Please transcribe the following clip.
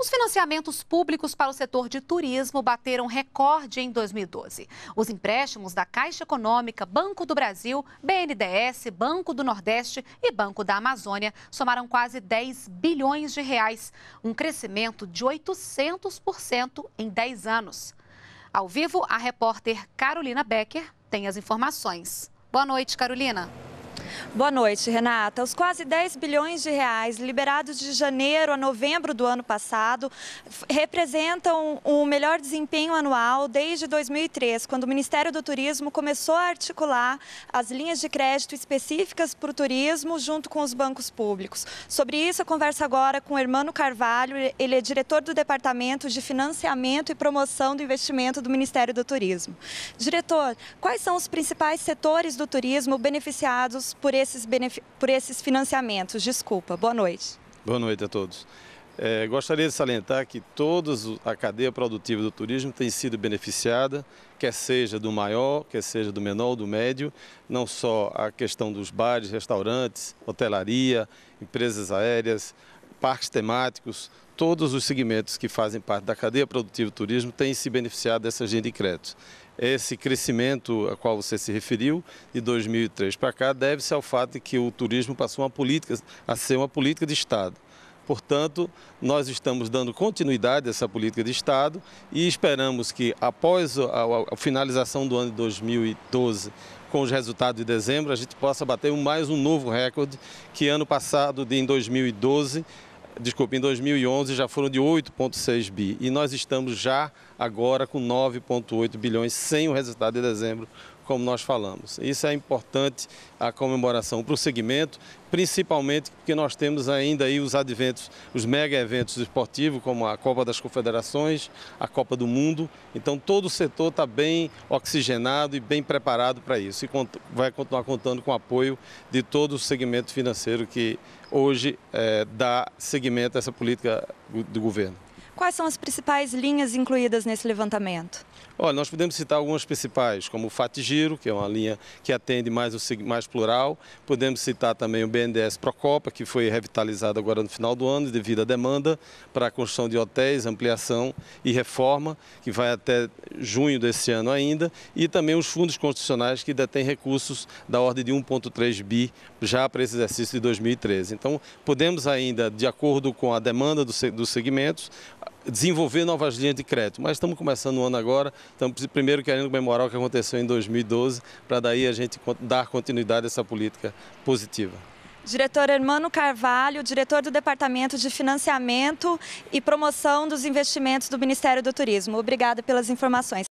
Os financiamentos públicos para o setor de turismo bateram recorde em 2012. Os empréstimos da Caixa Econômica, Banco do Brasil, BNDES, Banco do Nordeste e Banco da Amazônia somaram quase 10 bilhões de reais, um crescimento de 800% em 10 anos. Ao vivo, a repórter Carolina Becker tem as informações. Boa noite, Carolina. Boa noite, Renata. Os quase 10 bilhões de reais liberados de janeiro a novembro do ano passado representam o melhor desempenho anual desde 2003, quando o Ministério do Turismo começou a articular as linhas de crédito específicas para o turismo junto com os bancos públicos. Sobre isso, eu converso agora com o Hermano Carvalho, ele é diretor do Departamento de Financiamento e Promoção do Investimento do Ministério do Turismo. Diretor, quais são os principais setores do turismo beneficiados por por esses, por esses financiamentos? Desculpa. Boa noite. Boa noite a todos. É, gostaria de salientar que toda a cadeia produtiva do turismo tem sido beneficiada, quer seja do maior, quer seja do menor, do médio, não só a questão dos bares, restaurantes, hotelaria, empresas aéreas, parques temáticos, todos os segmentos que fazem parte da cadeia produtiva do turismo têm se beneficiado dessa agenda de crédito. Esse crescimento a qual você se referiu, de 2003 para cá, deve-se ao fato de que o turismo passou uma política, a ser uma política de Estado. Portanto, nós estamos dando continuidade a essa política de Estado e esperamos que, após a, finalização do ano de 2012, com os resultados de dezembro, a gente possa bater mais um novo recorde, que ano passado, em 2012, desculpe, em 2011 já foram de 8,6 bi e nós estamos já agora com 9,8 bilhões sem o resultado de dezembro como nós falamos. Isso é importante a comemoração para o segmento, principalmente porque nós temos ainda aí os adventos, os mega eventos esportivos, como a Copa das Confederações, a Copa do Mundo. Então todo o setor está bem oxigenado e bem preparado para isso. E vai continuar contando com o apoio de todo o segmento financeiro que hoje é, dá seguimento a essa política do governo. Quais são as principais linhas incluídas nesse levantamento? Olha, nós podemos citar algumas principais, como o Fatigiro, que é uma linha que atende mais o mais plural. Podemos citar também o BNDES Procopa, que foi revitalizado agora no final do ano, devido à demanda para a construção de hotéis, ampliação e reforma, que vai até junho desse ano ainda. E também os fundos constitucionais, que detêm recursos da ordem de 1,3 bi já para esse exercício de 2013. Então, podemos ainda, de acordo com a demanda dos segmentos, desenvolver novas linhas de crédito. Mas estamos começando o ano agora, estamos primeiro querendo comemorar o que aconteceu em 2012, para daí a gente dar continuidade a essa política positiva. Diretor Hermano Carvalho, diretor do Departamento de Financiamento e Promoção dos Investimentos do Ministério do Turismo. Obrigada pelas informações.